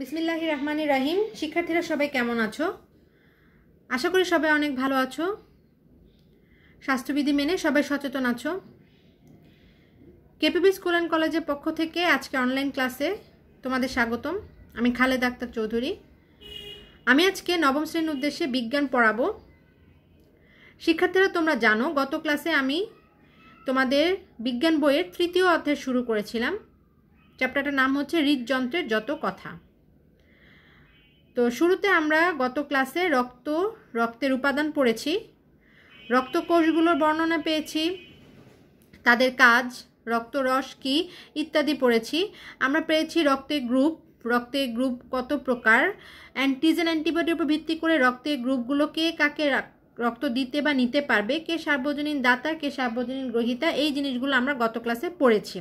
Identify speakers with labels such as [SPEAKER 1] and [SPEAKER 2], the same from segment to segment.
[SPEAKER 1] বিসমিল্লাহ রহমান রাহিম শিক্ষার্থীরা সবাই কেমন আছো আশা করি সবাই অনেক ভালো আছো স্বাস্থ্যবিধি মেনে সবাই সচেতন আছো কেপিবি স্কুল অ্যান্ড কলেজের পক্ষ থেকে আজকে অনলাইন ক্লাসে তোমাদের স্বাগতম আমি খালেদ আক্তার চৌধুরী আমি আজকে নবম শ্রেণীর উদ্দেশ্যে বিজ্ঞান পড়াবো শিক্ষার্থীরা তোমরা জানো গত ক্লাসে আমি তোমাদের বিজ্ঞান বইয়ের তৃতীয় অধ্যায় শুরু করেছিলাম চ্যাপ্টারটার নাম হচ্ছে হৃদযন্ত্রের যত কথা তো শুরুতে আমরা গত ক্লাসে রক্ত রক্তের উপাদান পড়েছি রক্ত কোষগুলোর বর্ণনা পেয়েছি তাদের কাজ রক্তরস কি ইত্যাদি পড়েছি আমরা পেয়েছি রক্তের গ্রুপ রক্তের গ্রুপ কত প্রকার অ্যান্টিজেন অ্যান্টিবডির উপর ভিত্তি করে রক্তের গ্রুপগুলোকে কাকে রক্ত দিতে বা নিতে পারবে কে সার্বজনীন দাতা কে সার্বজনীন গ্রহিতা এই জিনিসগুলো আমরা গত ক্লাসে পড়েছি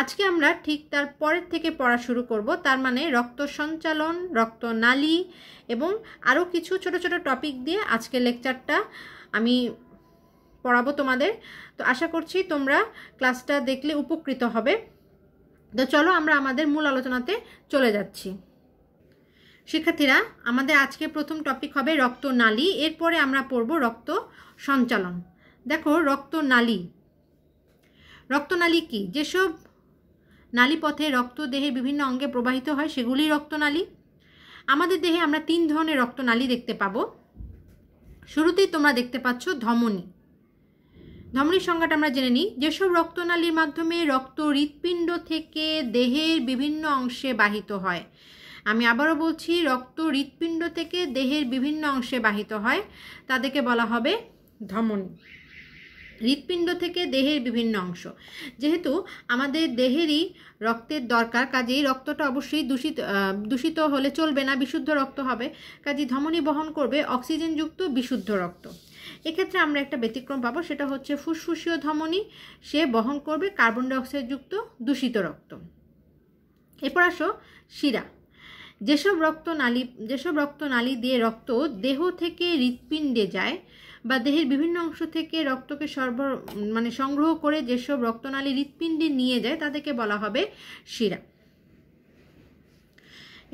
[SPEAKER 1] আজকে আমরা ঠিক তার পরের থেকে পড়া শুরু করব তার মানে রক্ত সঞ্চালন রক্তনালী এবং আরও কিছু ছোট ছোট টপিক দিয়ে আজকে লেকচারটা আমি পড়াবো তোমাদের তো আশা করছি তোমরা ক্লাসটা দেখলে উপকৃত হবে তো চলো আমরা আমাদের মূল আলোচনাতে চলে যাচ্ছি শিক্ষার্থীরা আমাদের আজকে প্রথম টপিক হবে নালী এরপরে আমরা পড়ব রক্ত সঞ্চালন দেখো রক্ত নালী কী যেসব পথে রক্ত দেহের বিভিন্ন অঙ্গে প্রবাহিত হয় সেগুলি নালী আমাদের দেহে আমরা তিন ধরনের নালী দেখতে পাবো শুরুতেই তোমরা দেখতে পাচ্ছ ধমনী ধমনীর সংজ্ঞাটা আমরা জেনে নিই যেসব রক্তনালীর মাধ্যমে রক্ত হৃৎপিণ্ড থেকে দেহের বিভিন্ন অংশে বাহিত হয় আমি আবারও বলছি রক্ত হৃৎপিণ্ড থেকে দেহের বিভিন্ন অংশে বাহিত হয় তাদেরকে বলা হবে ধমনী হৃৎপিণ্ড থেকে দেহের বিভিন্ন অংশ যেহেতু আমাদের দেহেরই রক্তের দরকার কাজেই রক্তটা অবশ্যই দূষিত দূষিত হলে চলবে না বিশুদ্ধ রক্ত হবে কাজেই ধমনী বহন করবে অক্সিজেনযুক্ত বিশুদ্ধ রক্ত এক্ষেত্রে আমরা একটা ব্যতিক্রম পাবো সেটা হচ্ছে ফুসফুসীয় ধমনী সে বহন করবে কার্বন ডাইঅক্সাইডযুক্ত দূষিত রক্ত এরপর আসো শিরা যেসব রক্তনালী যেসব রক্তনালী দিয়ে রক্ত দেহ থেকে হৃৎপিণ্ডে যায় বা দেহের বিভিন্ন অংশ থেকে রক্তকে সর্ব মানে সংগ্রহ করে যেসব রক্তনালী হৃৎপিণ্ডে নিয়ে যায় তাদেরকে বলা হবে শিরা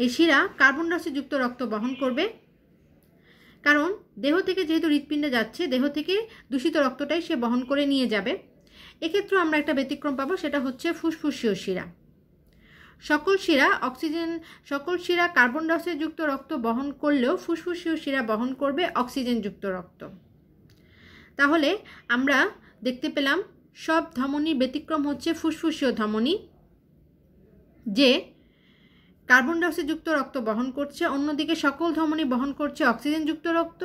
[SPEAKER 1] এই শিরা কার্বন যুক্ত রক্ত বহন করবে কারণ দেহ থেকে যেহেতু হৃৎপিণ্ডে যাচ্ছে দেহ থেকে দূষিত রক্তটাই সে বহন করে নিয়ে যাবে এক্ষেত্রে আমরা একটা ব্যতিক্রম পাবো সেটা হচ্ছে ফুসফুসীয় শিরা সকল শিরা অক্সিজেন সকল শিরা কার্বন ডাইঅক্সাইড যুক্ত রক্ত বহন করলেও ফুসফুসীয় শিরা বহন করবে অক্সিজেনযুক্ত রক্ত তাহলে আমরা দেখতে পেলাম সব ধমনী ব্যতিক্রম হচ্ছে ফুসফুসীয় ধমনী যে কার্বন যুক্ত রক্ত বহন করছে অন্যদিকে সকল ধমনী বহন করছে অক্সিজেনযুক্ত রক্ত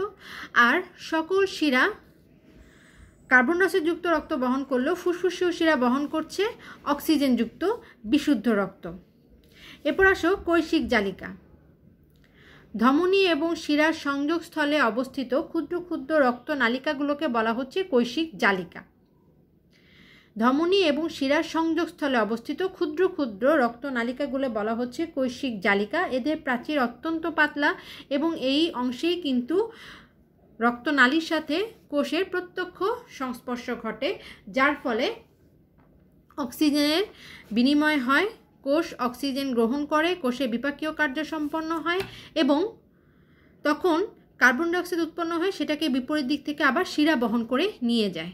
[SPEAKER 1] আর সকল শিরা কার্বন যুক্ত রক্ত বহন করলেও ফুসফুসীয় শিরা বহন করছে অক্সিজেনযুক্ত বিশুদ্ধ রক্ত এরপর আসো কৈশিক জালিকা ধমনী এবং শিরার সংযোগস্থলে অবস্থিত ক্ষুদ্র ক্ষুদ্র রক্ত নালিকাগুলোকে বলা হচ্ছে কৈশিক জালিকা ধমনী এবং শিরার সংযোগস্থলে অবস্থিত ক্ষুদ্র ক্ষুদ্র রক্তনালিকাগুলো বলা হচ্ছে কৈশিক জালিকা এদের প্রাচীর অত্যন্ত পাতলা এবং এই অংশেই কিন্তু রক্তনালীর সাথে কোষের প্রত্যক্ষ সংস্পর্শ ঘটে যার ফলে অক্সিজেনের বিনিময় হয় কোষ অক্সিজেন গ্রহণ করে কোষে বিপাকীয় কার্য সম্পন্ন হয় এবং তখন কার্বন ডাইঅক্সাইড উৎপন্ন হয় সেটাকে বিপরীত দিক থেকে আবার শিরা বহন করে নিয়ে যায়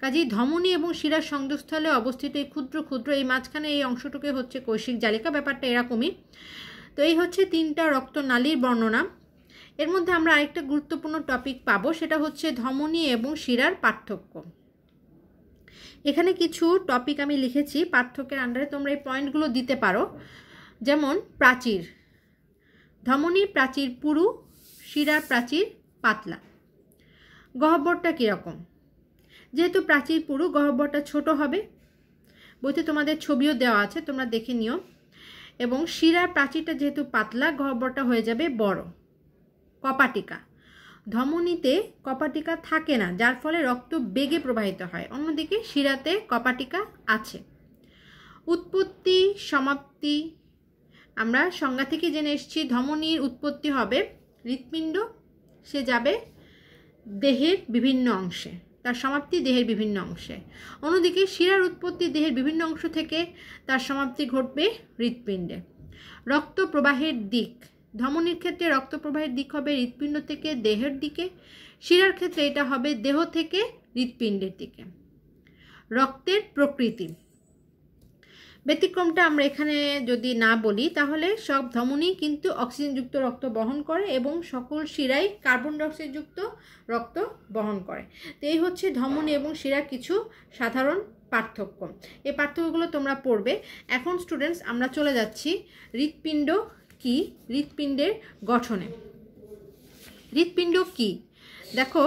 [SPEAKER 1] কাজেই ধমনী এবং শিরার সংযোগস্থলে অবস্থিত এই ক্ষুদ্র ক্ষুদ্র এই মাঝখানে এই অংশটুকে হচ্ছে কৈশিক জালিকা ব্যাপারটা এরকমই তো এই হচ্ছে তিনটা রক্তনালীর বর্ণনা এর মধ্যে আমরা আরেকটা গুরুত্বপূর্ণ টপিক পাবো সেটা হচ্ছে ধমনী এবং শিরার পার্থক্য এখানে কিছু টপিক আমি লিখেছি পার্থক্যের আন্ডারে তোমরা এই পয়েন্টগুলো দিতে পারো যেমন প্রাচীর ধমনী প্রাচীর পুরু শিরার প্রাচীর পাতলা গহ্বরটা কীরকম যেহেতু প্রাচীর পুরু গহ্বরটা ছোট হবে বইতে তোমাদের ছবিও দেওয়া আছে তোমরা দেখে নিও এবং শিরার প্রাচীরটা যেহেতু পাতলা গহ্বরটা হয়ে যাবে বড় কপাটিকা ধমনীতে কপাটিকা থাকে না যার ফলে রক্ত বেগে প্রবাহিত হয় অন্যদিকে শিরাতে কপাটিকা আছে উৎপত্তি সমাপ্তি আমরা সংজ্ঞা থেকে জেনে এসেছি ধমনীর উৎপত্তি হবে হৃৎপিণ্ড সে যাবে দেহের বিভিন্ন অংশে তার সমাপ্তি দেহের বিভিন্ন অংশে অন্যদিকে শিরার উৎপত্তি দেহের বিভিন্ন অংশ থেকে তার সমাপ্তি ঘটবে হৃৎপিণ্ডে রক্ত প্রবাহের দিক ধমনীর ক্ষেত্রে রক্ত প্রবাহের দিক হবে হৃৎপিণ্ড থেকে দেহের দিকে শিরার ক্ষেত্রে এটা হবে দেহ থেকে হৃৎপিণ্ডের দিকে রক্তের প্রকৃতি ব্যতিক্রমটা আমরা এখানে যদি না বলি তাহলে সব ধমনী কিন্তু অক্সিজেনযুক্ত রক্ত বহন করে এবং সকল শিরাই কার্বন ডাইঅক্সাইডযুক্ত রক্ত বহন করে তো এই হচ্ছে ধমনী এবং শিরা কিছু সাধারণ পার্থক্য এই পার্থক্যগুলো তোমরা পড়বে এখন স্টুডেন্টস আমরা চলে যাচ্ছি হৃৎপিণ্ড কি হৃৎপিণ্ডের গঠনে হৃৎপিণ্ড কি দেখো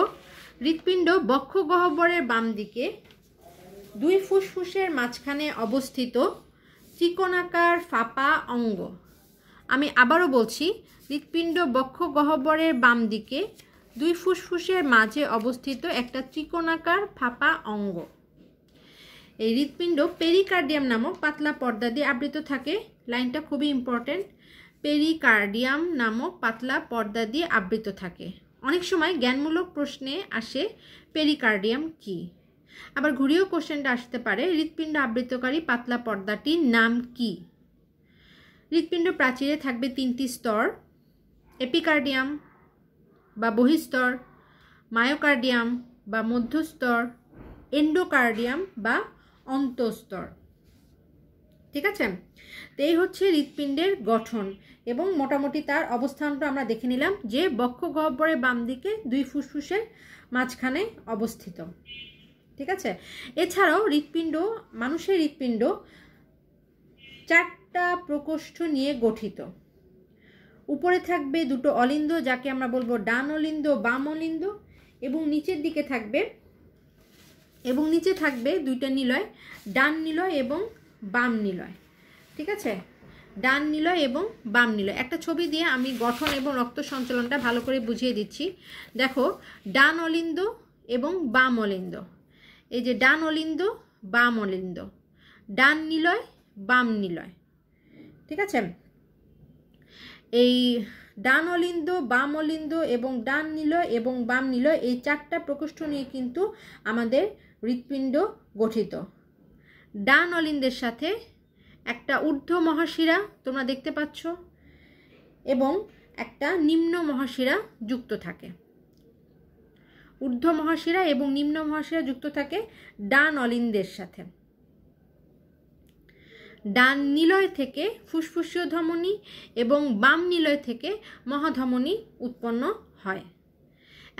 [SPEAKER 1] হৃৎপিণ্ড বক্ষ গহ্বরের বাম দিকে দুই ফুসফুসের মাঝখানে অবস্থিত ত্রিকোণাকার ফাঁপা অঙ্গ আমি আবারও বলছি হৃৎপিণ্ড বক্ষ গহ্বরের বাম দিকে দুই ফুসফুসের মাঝে অবস্থিত একটা ত্রিকোণাকার ফাঁপা অঙ্গ এই হৃৎপিণ্ড পেরিকার্ডিয়াম নামক পাতলা পর্দা দিয়ে আবৃত থাকে লাইনটা খুবই ইম্পর্ট্যান্ট পেরিকার্ডিয়াম নামক পাতলা পর্দা দিয়ে আবৃত থাকে অনেক সময় জ্ঞানমূলক প্রশ্নে আসে পেরিকার্ডিয়াম কি আবার ঘুরিয়েও কোশ্চেনটা আসতে পারে হৃৎপিণ্ড আবৃতকারী পাতলা পর্দাটির নাম কি হৃৎপিণ্ড প্রাচীরে থাকবে তিনটি স্তর এপিকার্ডিয়াম বা বহিস্তর মায়োকার্ডিয়াম বা মধ্যস্তর এন্ডোকার্ডিয়াম বা অন্তঃস্তর ঠিক আছে তো এই হচ্ছে হৃৎপিণ্ডের গঠন এবং মোটামুটি তার অবস্থানটা আমরা দেখে নিলাম যে বক্ষ গহ্বরের বাম দিকে দুই ফুসফুসের মাঝখানে অবস্থিত ঠিক আছে এছাড়াও হৃৎপিণ্ড মানুষের হৃৎপিণ্ড চারটা প্রকোষ্ঠ নিয়ে গঠিত উপরে থাকবে দুটো অলিন্দ যাকে আমরা বলবো ডান অলিন্দ বাম অলিন্দ এবং নিচের দিকে থাকবে এবং নিচে থাকবে দুইটা নিলয় ডান নিলয় এবং বাম নিলয় ঠিক আছে ডান নিলয় এবং বাম নিলয় একটা ছবি দিয়ে আমি গঠন এবং রক্ত সঞ্চালনটা ভালো করে বুঝিয়ে দিচ্ছি দেখো ডান অলিন্দ এবং বাম অলিন্দ এই যে ডান অলিন্দ বাম অলিন্দ ডান নিলয় বাম নিলয় ঠিক আছে এই ডান অলিন্দ বাম অলিন্দ এবং ডান নিলয় এবং বাম নিলয় এই চারটা প্রকোষ্ঠ নিয়ে কিন্তু আমাদের হৃৎপিণ্ড গঠিত ডান অলিন্দের সাথে একটা ঊর্ধ্ব মহাশিরা তোমরা দেখতে পাচ্ছ এবং একটা নিম্ন মহাশিরা যুক্ত থাকে ঊর্ধ্ব মহাশিরা এবং নিম্ন মহাশিরা যুক্ত থাকে ডান অলিন্দের সাথে ডান নিলয় থেকে ফুসফুসীয় ধমনী এবং বাম নিলয় থেকে মহাধমনী উৎপন্ন হয়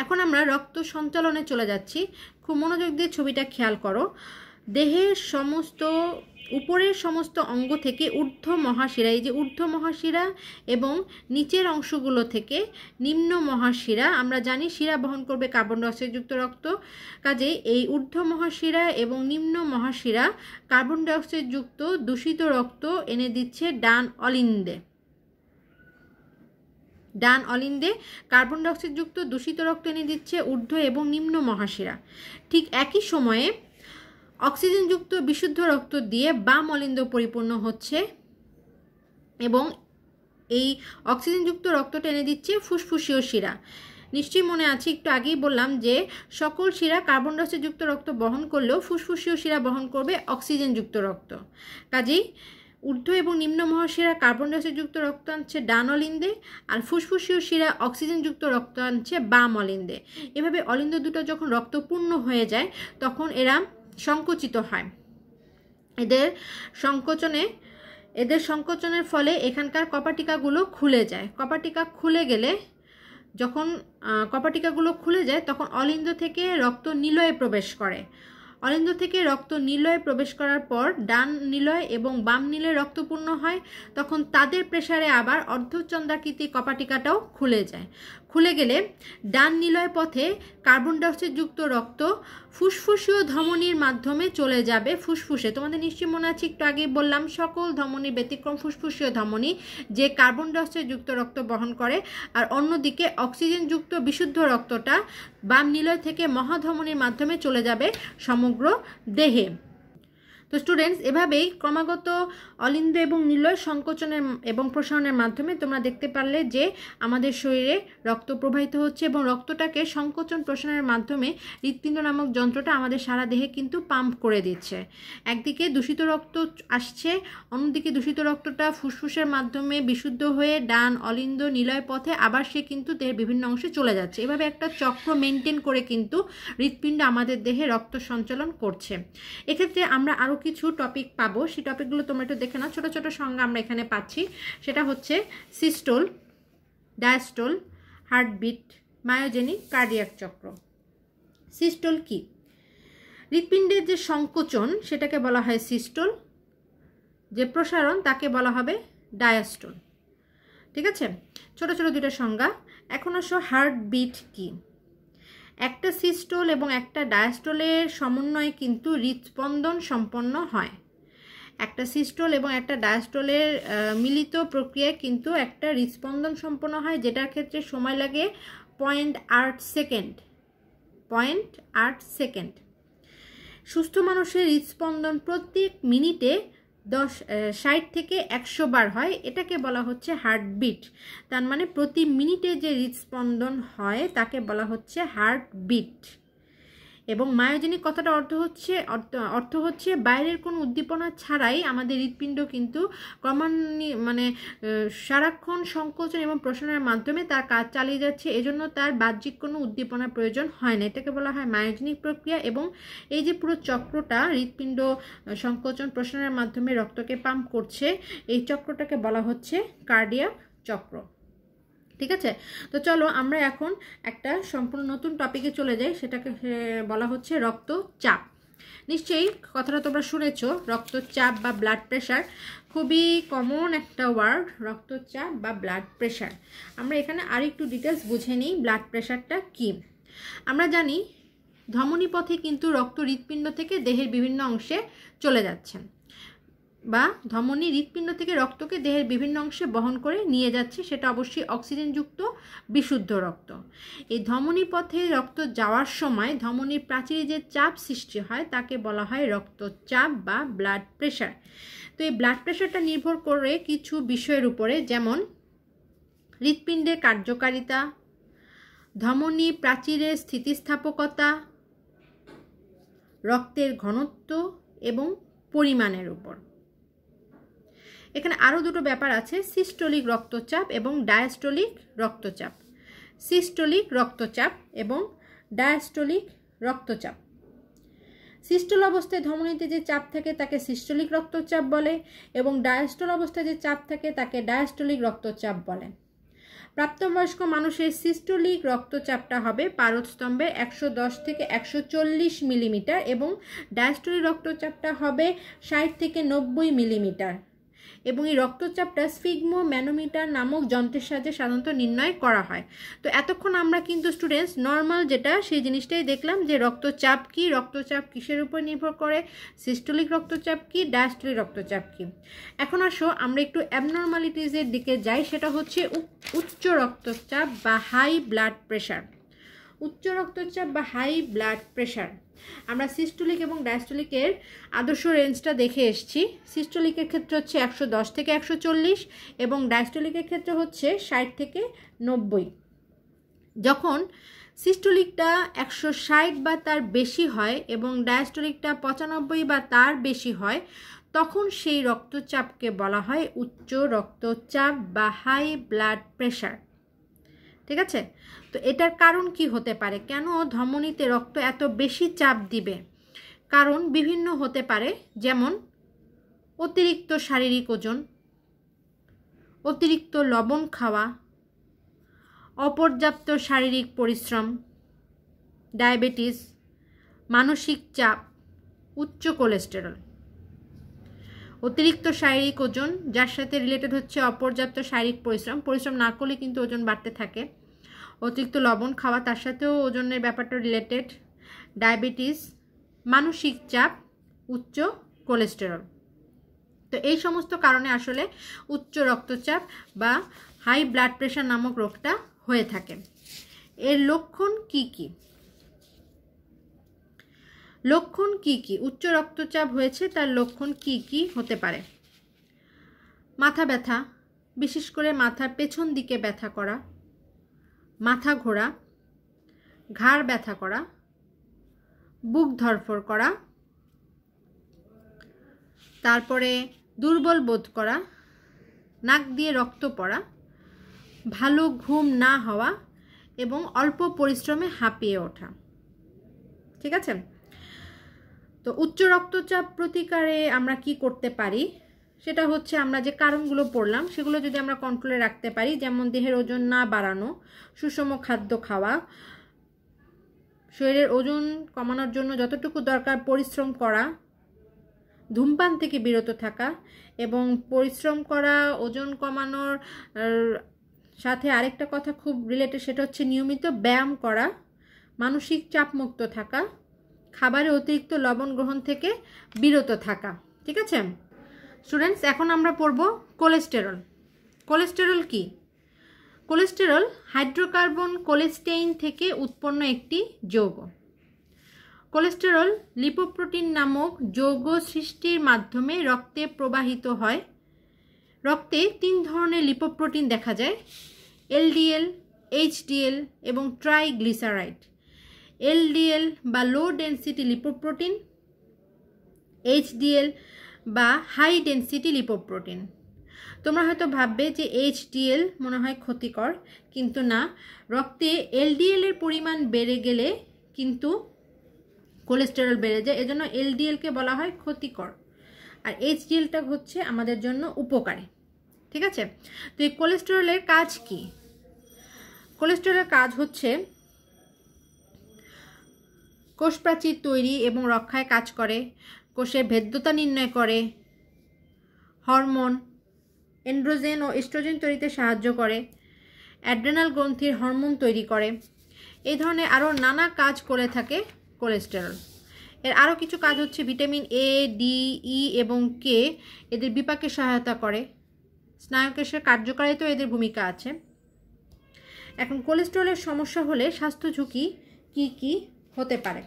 [SPEAKER 1] এখন আমরা রক্ত সঞ্চালনে চলে যাচ্ছি খুব মনোযোগ দিয়ে ছবিটা খেয়াল করো দেহের সমস্ত উপরের সমস্ত অঙ্গ থেকে ঊর্ধ্ব মহাশিরা এই যে ঊর্ধ্ব মহাশিরা এবং নিচের অংশগুলো থেকে নিম্ন মহাশিরা আমরা জানি শিরা বহন করবে কার্বন ডাইঅক্সাইডযুক্ত রক্ত কাজে এই ঊর্ধ্ব মহাশিরা এবং নিম্ন মহাশিরা কার্বন ডাইঅক্সাইডযুক্ত দূষিত রক্ত এনে দিচ্ছে ডান অলিন্দে ডান অলিন্দে কার্বন ডাইঅক্সাইডযুক্ত দূষিত রক্ত এনে দিচ্ছে ঊর্ধ্ব এবং নিম্ন মহাশিরা ঠিক একই সময়ে অক্সিজেনযুক্ত বিশুদ্ধ রক্ত দিয়ে বাম অলিন্দ পরিপূর্ণ হচ্ছে এবং এই অক্সিজেনযুক্ত রক্ত টেনে দিচ্ছে ফুসফুসীয় শিরা নিশ্চয়ই মনে আছে একটু আগেই বললাম যে সকল শিরা কার্বন ডাইঅক্সাইডযুক্ত রক্ত বহন করলেও ফুসফুসীয় শিরা বহন করবে অক্সিজেনযুক্ত রক্ত কাজেই ঊর্ধ্ব এবং নিম্ন মহাশিরা কার্বন ডাইঅক্সাইডযুক্ত রক্ত আনছে ডান অলিন্দে আর ফুসফুসীয় শিরা অক্সিজেনযুক্ত রক্ত আনছে বাম অলিন্দে এভাবে অলিন্দ দুটো যখন রক্তপূর্ণ হয়ে যায় তখন এরা সংকুচিত হয় এদের সংকোচনে এদের সংকোচনের ফলে এখানকার কপাটিকাগুলো খুলে যায় কপাটিকা খুলে গেলে যখন কপাটিকাগুলো খুলে যায় তখন অলিন্দ থেকে রক্ত নিলয়ে প্রবেশ করে অলিন্দ থেকে রক্ত নিলয়ে প্রবেশ করার পর ডান নিলয় এবং বাম নীলে রক্তপূর্ণ হয় তখন তাদের প্রেসারে আবার অর্ধচন্দ্রাকৃতি কপাটিকাটাও খুলে যায় খুলে গেলে ডান নিলয় পথে কার্বন ডাইঅক্সাইড যুক্ত রক্ত ফুসফুসীয় ধমনির মাধ্যমে চলে যাবে ফুসফুসে তোমাদের নিশ্চয়ই মনে আছে একটু আগেই বললাম সকল ধমনি ব্যতিক্রম ফুসফুসীয় ধমনি যে কার্বন যুক্ত রক্ত বহন করে আর অন্যদিকে অক্সিজেনযুক্ত বিশুদ্ধ রক্তটা বাম নিলয় থেকে মহাধমনির মাধ্যমে চলে যাবে সমগ্র দেহে তো স্টুডেন্টস এভাবেই ক্রমাগত অলিন্দ এবং নির্লয় সংকোচনের এবং প্রসারণের মাধ্যমে তোমরা দেখতে পারলে যে আমাদের শরীরে রক্ত প্রবাহিত হচ্ছে এবং রক্তটাকে সংকোচন প্রসারণের মাধ্যমে হৃৎপিণ্ড নামক যন্ত্রটা আমাদের সারা দেহে কিন্তু পাম্প করে দিচ্ছে একদিকে দূষিত রক্ত আসছে অন্যদিকে দূষিত রক্তটা ফুসফুসের মাধ্যমে বিশুদ্ধ হয়ে ডান অলিন্দ নিলয় পথে আবার সে কিন্তু দেহের বিভিন্ন অংশে চলে যাচ্ছে এভাবে একটা চক্র মেনটেন করে কিন্তু হৃৎপিণ্ড আমাদের দেহে রক্ত সঞ্চালন করছে এক্ষেত্রে আমরা আরও কিছু টপিক পাবো সেই টপিকগুলো তোমরা একটু দেখে নাও ছোটো ছোটো সংজ্ঞা আমরা এখানে পাচ্ছি সেটা হচ্ছে systole diastole heartbeat myogenic cardiac চক্র সিস্টোল কি হৃৎপিণ্ডের যে সংকোচন সেটাকে বলা হয় সিস্টোল যে প্রসারণ তাকে বলা হবে ডায়াস্টোল ঠিক আছে ছোট ছোট দুটো সংজ্ঞা এখন আসো হার্টবিট কী একটা সিস্টোল এবং একটা ডায়াস্টোলের সমন্বয়ে কিন্তু হৃৎস্পন্দন সম্পন্ন হয় একটা সিস্টোল এবং একটা ডায়াস্টোলের মিলিত প্রক্রিয়ায় কিন্তু একটা হৃৎস্পন্দন সম্পন্ন হয় যেটার ক্ষেত্রে সময় লাগে পয়েন্ট আট সেকেন্ড পয়েন্ট আট সেকেন্ড সুস্থ মানুষের হৃৎস্পন্দন প্রত্যেক মিনিটে দশ ষাট থেকে একশো বার হয় এটাকে বলা হচ্ছে হার্টবিট তার মানে প্রতি মিনিটে যে হৃদস্পন্দন হয় তাকে বলা হচ্ছে হার্টবিট এবং মায়োজেনিক কথাটা অর্থ হচ্ছে অর্থ হচ্ছে বাইরের কোনো উদ্দীপনা ছাড়াই আমাদের হৃৎপিণ্ড কিন্তু ক্রমান্বয়ে মানে সারাক্ষণ সংকোচন এবং প্রসারণের মাধ্যমে তার কাজ চালিয়ে যাচ্ছে এজন্য তার বাহ্যিক কোনো উদ্দীপনার প্রয়োজন হয় না এটাকে বলা হয় মায়োজেনিক প্রক্রিয়া এবং এই যে পুরো চক্রটা হৃৎপিণ্ড সংকোচন প্রসারণের মাধ্যমে রক্তকে পাম্প করছে এই চক্রটাকে বলা হচ্ছে কার্ডিয়াক চক্র ঠিক আছে তো চলো আমরা এখন একটা সম্পূর্ণ নতুন টপিকে চলে যাই সেটাকে বলা হচ্ছে রক্তচাপ নিশ্চয়ই কথাটা তোমরা শুনেছ রক্তচাপ বা ব্লাড প্রেশার খুবই কমন একটা ওয়ার্ড রক্তচাপ বা ব্লাড প্রেশার আমরা এখানে আর একটু ডিটেলস বুঝে নিই ব্লাড প্রেশারটা কী আমরা জানি ধমনী পথে কিন্তু রক্ত হৃৎপিণ্ড থেকে দেহের বিভিন্ন অংশে চলে যাচ্ছেন বা ধমনী হৃৎপিণ্ড থেকে রক্তকে দেহের বিভিন্ন অংশে বহন করে নিয়ে যাচ্ছে সেটা অবশ্যই অক্সিজেনযুক্ত বিশুদ্ধ রক্ত এই ধমনী পথে রক্ত যাওয়ার সময় ধমনীর প্রাচীরে যে চাপ সৃষ্টি হয় তাকে বলা হয় রক্তচাপ বা ব্লাড প্রেশার তো এই ব্লাড প্রেশারটা নির্ভর করে কিছু বিষয়ের উপরে যেমন হৃৎপিণ্ডের কার্যকারিতা ধমনী প্রাচীরের স্থিতিস্থাপকতা রক্তের ঘনত্ব এবং পরিমাণের উপর এখানে আরও দুটো ব্যাপার আছে সিস্টোলিক রক্তচাপ এবং ডায়াস্টোলিক রক্তচাপ সিস্টোলিক রক্তচাপ এবং ডায়াস্টোলিক রক্তচাপ সিস্টোল অবস্থায় ধমনীতে যে চাপ থাকে তাকে সিস্টোলিক রক্তচাপ বলে এবং ডায়াস্টল অবস্থায় যে চাপ থাকে তাকে ডায়াস্টোলিক রক্তচাপ বলে প্রাপ্তবয়স্ক মানুষের সিস্টোলিক রক্তচাপটা হবে পারদস্তম্ভে একশো দশ থেকে একশো চল্লিশ মিলিমিটার এবং ডায়াস্টোলিক রক্তচাপটা হবে ষাট থেকে নব্বই মিলিমিটার এবং এই রক্তচাপটা স্ফিগমো ম্যানোমিটার নামক যন্ত্রের সাহায্যে সাধারণত নির্ণয় করা হয় তো এতক্ষণ আমরা কিন্তু স্টুডেন্টস নর্মাল যেটা সেই জিনিসটাই দেখলাম যে রক্তচাপ কি রক্তচাপ কিসের উপর নির্ভর করে সিস্টোলিক রক্তচাপ কি ডায়াস্টোলিক রক্তচাপ কি এখন আসো আমরা একটু অ্যাবনর্মালিটিসের দিকে যাই সেটা হচ্ছে উচ্চ রক্তচাপ বা হাই ব্লাড প্রেশার উচ্চ রক্তচাপ বা হাই ব্লাড প্রেশার আমরা সিস্টোলিক এবং ডায়াস্টোলিকের আদর্শ রেঞ্জটা দেখে এসছি সিস্টোলিকের ক্ষেত্রে হচ্ছে একশো থেকে একশো এবং ডায়াস্টোলিকের ক্ষেত্রে হচ্ছে ষাট থেকে নব্বই যখন সিস্টোলিকটা একশো ষাট বা তার বেশি হয় এবং ডায়াস্টোলিকটা পঁচানব্বই বা তার বেশি হয় তখন সেই রক্তচাপকে বলা হয় উচ্চ রক্তচাপ বা হাই ব্লাড প্রেশার ঠিক আছে তো এটার কারণ কি হতে পারে কেন ধমনীতে রক্ত এত বেশি চাপ দিবে কারণ বিভিন্ন হতে পারে যেমন অতিরিক্ত শারীরিক ওজন অতিরিক্ত লবণ খাওয়া অপর্যাপ্ত শারীরিক পরিশ্রম ডায়াবেটিস মানসিক চাপ উচ্চ কোলেস্টেরল অতিরিক্ত শারীরিক ওজন যার সাথে রিলেটেড হচ্ছে অপর্যাপ্ত শারীরিক পরিশ্রম পরিশ্রম না করলে কিন্তু ওজন বাড়তে থাকে অতিরিক্ত লবণ খাওয়া তার সাথেও ওজনের ব্যাপারটা রিলেটেড ডায়াবেটিস মানসিক চাপ উচ্চ কোলেস্টেরল তো এই সমস্ত কারণে আসলে উচ্চ রক্তচাপ বা হাই ব্লাড প্রেশার নামক রোগটা হয়ে থাকে এর লক্ষণ কি কি লক্ষণ কি কি উচ্চ রক্তচাপ হয়েছে তার লক্ষণ কি কি হতে পারে মাথা ব্যথা বিশেষ করে মাথার পেছন দিকে ব্যথা করা মাথা ঘোরা ঘাড় ব্যথা করা বুক ধরফর করা তারপরে দুর্বল বোধ করা নাক দিয়ে রক্ত পড়া ভালো ঘুম না হওয়া এবং অল্প পরিশ্রমে হাঁপিয়ে ওঠা ঠিক আছে তো উচ্চ রক্তচাপ প্রতিকারে আমরা কি করতে পারি সেটা হচ্ছে আমরা যে কারণগুলো পড়লাম সেগুলো যদি আমরা কন্ট্রোলে রাখতে পারি যেমন দেহের ওজন না বাড়ানো সুষম খাদ্য খাওয়া শরীরের ওজন কমানোর জন্য যতটুকু দরকার পরিশ্রম করা ধূমপান থেকে বিরত থাকা এবং পরিশ্রম করা ওজন কমানোর সাথে আরেকটা কথা খুব রিলেটেড সেটা হচ্ছে নিয়মিত ব্যায়াম করা মানসিক চাপমুক্ত থাকা খাবারে অতিরিক্ত লবণ গ্রহণ থেকে বিরত থাকা ঠিক আছে স্টুডেন্টস এখন আমরা পড়ব কোলেস্টেরল কোলেস্টেরল কি কোলেস্টেরল হাইড্রোকার্বন কোলেস্টেইন থেকে উৎপন্ন একটি যৌগ কোলেস্টেরল লিপোপ্রোটিন নামক যৌগ সৃষ্টির মাধ্যমে রক্তে প্রবাহিত হয় রক্তে তিন ধরনের লিপোপ্রোটিন দেখা যায় এলডিএল এইচডিএল এবং ট্রাইগ্লিসারাইড এলডিএল বা লো ডেন্সিটি লিপোপ্রোটিন এইচডিএল বা হাই ডেন্সিটি লিপোপ্রোটিন তোমরা হয়তো ভাববে যে এইচডিএল মনে হয় ক্ষতিকর কিন্তু না রক্তে এলডিএলের পরিমাণ বেড়ে গেলে কিন্তু কোলেস্টেরল বেড়ে যায় এজন্য এলডিএলকে বলা হয় ক্ষতিকর আর এইচডিএলটা হচ্ছে আমাদের জন্য উপকারী ঠিক আছে তো এই কোলেস্টেরলের কাজ কি কোলেস্টেরলের কাজ হচ্ছে কোষপ্রাচীর তৈরি এবং রক্ষায় কাজ করে কোষে ভেদ্যতা নির্ণয় করে হরমোন এন্ড্রোজেন ও এস্ট্রোজেন তৈরিতে সাহায্য করে অ্যাড্রেনাল গ্রন্থির হরমোন তৈরি করে এই ধরনের আরও নানা কাজ করে থাকে কোলেস্টেরল এর আরও কিছু কাজ হচ্ছে ভিটামিন এ ডি ই এবং কে এদের বিপাকে সহায়তা করে স্নায়ুকেশের কার্যকারিতাও এদের ভূমিকা আছে এখন কোলেস্টেরলের সমস্যা হলে স্বাস্থ্য ঝুঁকি কি কি হতে পারে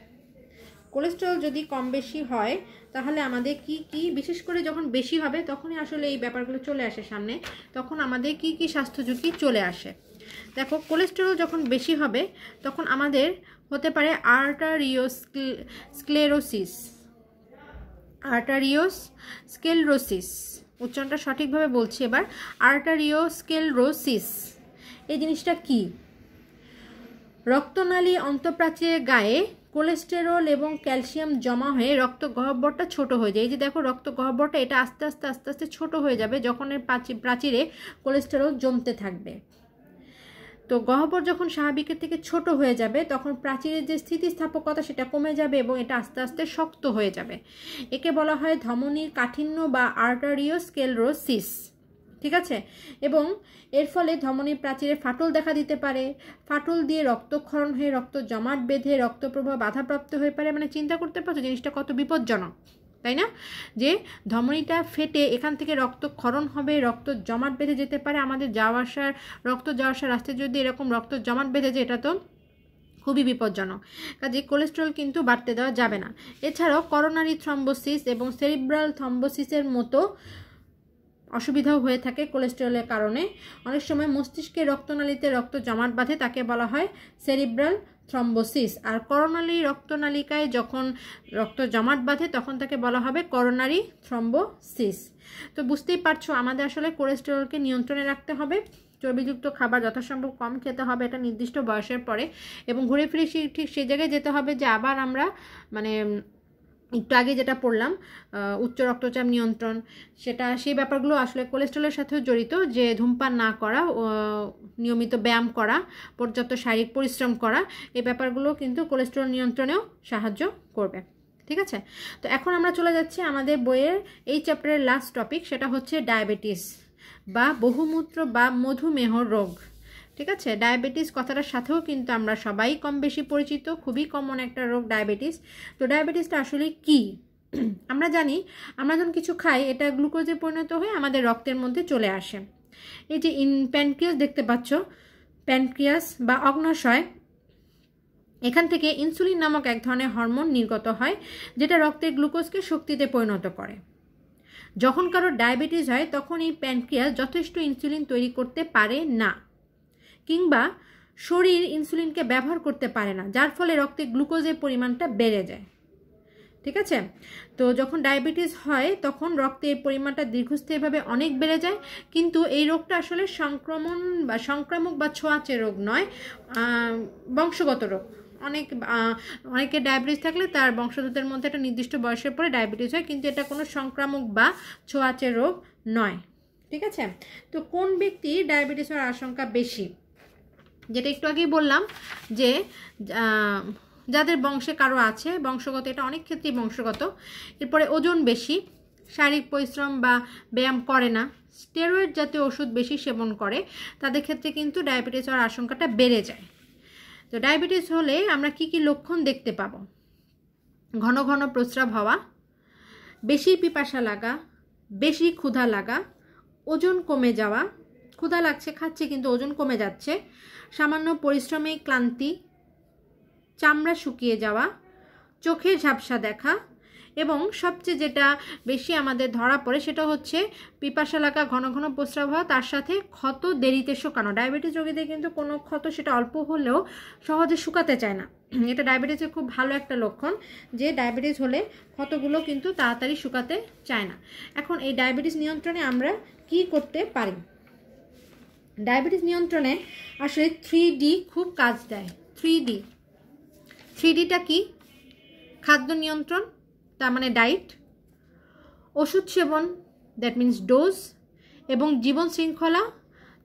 [SPEAKER 1] কোলেস্ট্রল যদি কম বেশি হয় তাহলে আমাদের কি কি বিশেষ করে যখন বেশি হবে তখনই আসলে এই ব্যাপারগুলো চলে আসে সামনে তখন আমাদের কি কি স্বাস্থ্য ঝুঁকি চলে আসে দেখো কোলেস্টেরল যখন বেশি হবে তখন আমাদের হতে পারে স্ক্লেরোসিস আর্টারিওস স্কেলরোসিস উচ্চারণটা সঠিকভাবে বলছি এবার আর্টারিও স্কেলরোসিস এই জিনিসটা কি রক্তনালী অন্তপ্রাচীরের গায়ে কোলেস্টেরল এবং ক্যালসিয়াম জমা হয়ে রক্ত গহ্বরটা ছোট হয়ে যায় এই যে দেখো রক্ত গহ্বরটা এটা আস্তে আস্তে আস্তে আস্তে ছোট হয়ে যাবে যখন এর প্রাচীরে কোলেস্টেরল জমতে থাকবে তো গহ্বর যখন স্বাভাবিকের থেকে ছোট হয়ে যাবে তখন প্রাচীরের যে স্থিতিস্থাপকতা সেটা কমে যাবে এবং এটা আস্তে আস্তে শক্ত হয়ে যাবে একে বলা হয় ধমনীর কাঠিন্য বা আর্টারিও স্কেলরোসিস ঠিক আছে এবং এর ফলে ধমনীর প্রাচীরে ফাটল দেখা দিতে পারে ফাটল দিয়ে রক্তক্ষরণ হয়ে রক্ত জমাট বেঁধে রক্ত প্রবাহ বাধাপ্রাপ্ত হয়ে পারে মানে চিন্তা করতে পারছো জিনিসটা কত বিপজ্জনক তাই না যে ধমনীটা ফেটে এখান থেকে রক্ত ক্ষরণ হবে রক্ত জমাট বেঁধে যেতে পারে আমাদের যাওয়া আসার রক্ত যাওয়া আসার রাস্তায় যদি এরকম রক্ত জমাট বেঁধে যায় এটা তো খুবই বিপজ্জনক কাজে কোলেস্ট্রল কিন্তু বাড়তে দেওয়া যাবে না এছাড়াও করোনারি থ্রম্বোসিস এবং সেরিব্রাল থ্রম্বোসিসের মতো অসুবিধাও হয়ে থাকে কোলেস্টেরলের কারণে অনেক সময় মস্তিষ্কে রক্তনালীতে রক্ত জমাট বাঁধে তাকে বলা হয় সেরিব্রাল থ্রম্বোসিস আর করোনালি রক্তনালিকায় যখন রক্ত জমাট বাঁধে তখন তাকে বলা হবে করোনারি থ্রম্বোসিস তো বুঝতেই পারছো আমাদের আসলে কোলেস্টেরলকে নিয়ন্ত্রণে রাখতে হবে চর্বিযুক্ত খাবার যথাসম্ভব কম খেতে হবে এটা নির্দিষ্ট বয়সের পরে এবং ঘুরে ফিরে ঠিক সেই জায়গায় যেতে হবে যে আবার আমরা মানে একটু আগে যেটা পড়লাম উচ্চ রক্তচাপ নিয়ন্ত্রণ সেটা সেই ব্যাপারগুলো আসলে কোলেস্ট্রলের সাথেও জড়িত যে ধূমপান না করা নিয়মিত ব্যায়াম করা পর্যাপ্ত শারীরিক পরিশ্রম করা এই ব্যাপারগুলো কিন্তু কোলেস্ট্রল নিয়ন্ত্রণেও সাহায্য করবে ঠিক আছে তো এখন আমরা চলে যাচ্ছি আমাদের বইয়ের এই চ্যাপ্টারের লাস্ট টপিক সেটা হচ্ছে ডায়াবেটিস বা বহুমূত্র বা মধুমেহ রোগ ঠিক আছে ডায়াবেটিস কথাটার সাথেও কিন্তু আমরা সবাই কম বেশি পরিচিত খুবই কমন একটা রোগ ডায়াবেটিস তো ডায়াবেটিসটা আসলে কি আমরা জানি আমরা যখন কিছু খাই এটা গ্লুকোজে পরিণত হয়ে আমাদের রক্তের মধ্যে চলে আসে এই যে ইন প্যানক্রিয়াস দেখতে পাচ্ছ প্যানক্রিয়াস বা অগ্নাশয় এখান থেকে ইনসুলিন নামক এক ধরনের হরমোন নির্গত হয় যেটা রক্তের গ্লুকোজকে শক্তিতে পরিণত করে যখন কারো ডায়াবেটিস হয় তখন এই প্যানক্রিয়াস যথেষ্ট ইনসুলিন তৈরি করতে পারে না কিংবা শরীর ইনসুলিনকে ব্যবহার করতে পারে না যার ফলে রক্তে গ্লুকোজের পরিমাণটা বেড়ে যায় ঠিক আছে তো যখন ডায়াবেটিস হয় তখন রক্তের পরিমাণটা দীর্ঘস্থায়ীভাবে অনেক বেড়ে যায় কিন্তু এই রোগটা আসলে সংক্রমণ বা সংক্রামক বা ছোঁয়াচে রোগ নয় বংশগত রোগ অনেক অনেকে ডায়াবেটিস থাকলে তার বংশধূতের মধ্যে একটা নির্দিষ্ট বয়সের পরে ডায়াবেটিস হয় কিন্তু এটা কোনো সংক্রামক বা ছোঁয়াচে রোগ নয় ঠিক আছে তো কোন ব্যক্তি ডায়াবেটিস হওয়ার আশঙ্কা বেশি যেটা একটু আগেই বললাম যে যাদের বংশে কারো আছে বংশগত এটা অনেক ক্ষেত্রেই বংশগত এরপরে ওজন বেশি শারীরিক পরিশ্রম বা ব্যায়াম করে না স্টেরয়েড জাতীয় ওষুধ বেশি সেবন করে তাদের ক্ষেত্রে কিন্তু ডায়াবেটিস হওয়ার আশঙ্কাটা বেড়ে যায় তো ডায়াবেটিস হলে আমরা কি কি লক্ষণ দেখতে পাবো ঘন ঘন প্রস্রাব হওয়া বেশি পিপাসা লাগা বেশি ক্ষুধা লাগা ওজন কমে যাওয়া ক্ষুধা লাগছে খাচ্ছে কিন্তু ওজন কমে যাচ্ছে সামান্য পরিশ্রমে ক্লান্তি চামড়া শুকিয়ে যাওয়া চোখে ঝাপসা দেখা এবং সবচেয়ে যেটা বেশি আমাদের ধরা পড়ে সেটা হচ্ছে পিপাসা এলাকা ঘন ঘন প্রস্রাব হওয়া তার সাথে ক্ষত দেরিতে শুকানো ডায়াবেটিস রোগীদের কিন্তু কোনো ক্ষত সেটা অল্প হলেও সহজে শুকাতে চায় না এটা ডায়াবেটিসের খুব ভালো একটা লক্ষণ যে ডায়াবেটিস হলে ক্ষতগুলো কিন্তু তাড়াতাড়ি শুকাতে চায় না এখন এই ডায়াবেটিস নিয়ন্ত্রণে আমরা কি করতে পারি ডায়াবেটিস নিয়ন্ত্রণে আসলে থ্রি ডি খুব কাজ দেয় থ্রি ডি থ্রি ডিটা কি খাদ্য নিয়ন্ত্রণ তার মানে ডায়েট ওষুধ সেবন দ্যাট মিন্স ডোজ এবং জীবন শৃঙ্খলা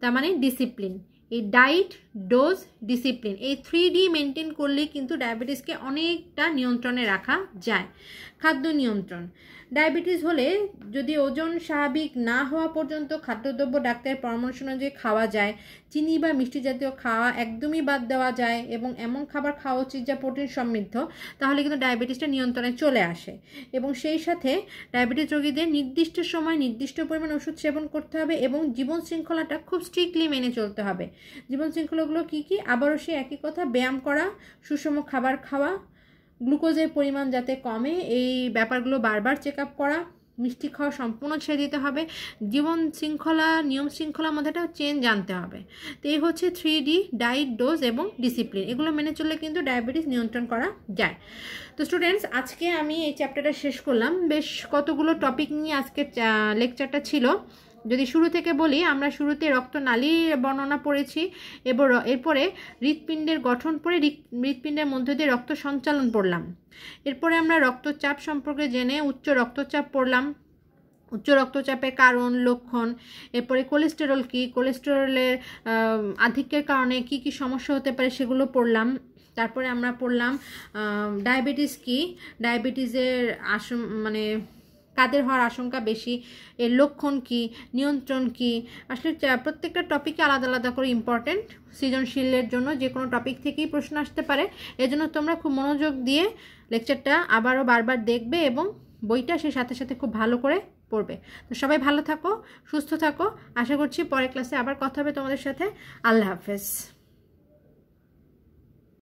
[SPEAKER 1] তার মানে ডিসিপ্লিন এই ডায়েট ডোজ ডিসিপ্লিন এই থ্রি ডি মেনটেন করলেই কিন্তু ডায়াবেটিসকে অনেকটা নিয়ন্ত্রণে রাখা যায় খাদ্য নিয়ন্ত্রণ ডায়াবেটিস হলে যদি ওজন স্বাভাবিক না হওয়া পর্যন্ত খাদ্যদ্রব্য ডাক্তারের পরামর্শ অনুযায়ী খাওয়া যায় চিনি বা মিষ্টি জাতীয় খাওয়া একদমই বাদ দেওয়া যায় এবং এমন খাবার খাওয়া উচিত যা প্রোটিন সমৃদ্ধ তাহলে কিন্তু ডায়াবেটিসটা নিয়ন্ত্রণে চলে আসে এবং সেই সাথে ডায়াবেটিস রোগীদের নির্দিষ্ট সময় নির্দিষ্ট পরিমাণ ওষুধ সেবন করতে হবে এবং জীবন শৃঙ্খলাটা খুব স্ট্রিক্টলি মেনে চলতে হবে জীবন শৃঙ্খলাগুলো কী কী আবারও সে একই কথা ব্যায়াম করা সুষম খাবার খাওয়া গ্লুকোজের পরিমাণ যাতে কমে এই ব্যাপারগুলো বারবার চেক আপ করা মিষ্টি খাওয়া সম্পূর্ণ ছেড়ে দিতে হবে জীবন শৃঙ্খলা নিয়ম শৃঙ্খলার মধ্যে একটা চেঞ্জ আনতে হবে তো এই হচ্ছে থ্রি ডি ডায়েট ডোজ এবং ডিসিপ্লিন এগুলো মেনে চললে কিন্তু ডায়াবেটিস নিয়ন্ত্রণ করা যায় তো স্টুডেন্টস আজকে আমি এই চ্যাপ্টারটা শেষ করলাম বেশ কতগুলো টপিক নিয়ে আজকের লেকচারটা ছিল যদি শুরু থেকে বলি আমরা শুরুতে রক্তনালীর বর্ণনা পড়েছি এবং এরপরে হৃৎপিণ্ডের গঠন পড়ে হৃৎপিণ্ডের মধ্য দিয়ে রক্ত সঞ্চালন পড়লাম এরপরে আমরা রক্তচাপ সম্পর্কে জেনে উচ্চ রক্তচাপ পড়লাম উচ্চ রক্তচাপের কারণ লক্ষণ এরপরে কোলেস্টেরল কি কোলেস্টেরলের আধিক্যের কারণে কি কি সমস্যা হতে পারে সেগুলো পড়লাম তারপরে আমরা পড়লাম ডায়াবেটিস কি ডায়াবেটিসের আস মানে কাদের হওয়ার আশঙ্কা বেশি এর লক্ষণ কি নিয়ন্ত্রণ কি আসলে প্রত্যেকটা টপিকে আলাদা আলাদা করে ইম্পর্টেন্ট সৃজনশীলের জন্য যে কোনো টপিক থেকেই প্রশ্ন আসতে পারে এজন্য তোমরা খুব মনোযোগ দিয়ে লেকচারটা আবারও বারবার দেখবে এবং বইটা সে সাথে সাথে খুব ভালো করে পড়বে তো সবাই ভালো থাকো সুস্থ থাকো আশা করছি পরের ক্লাসে আবার কথা হবে তোমাদের সাথে আল্লাহ হাফেজ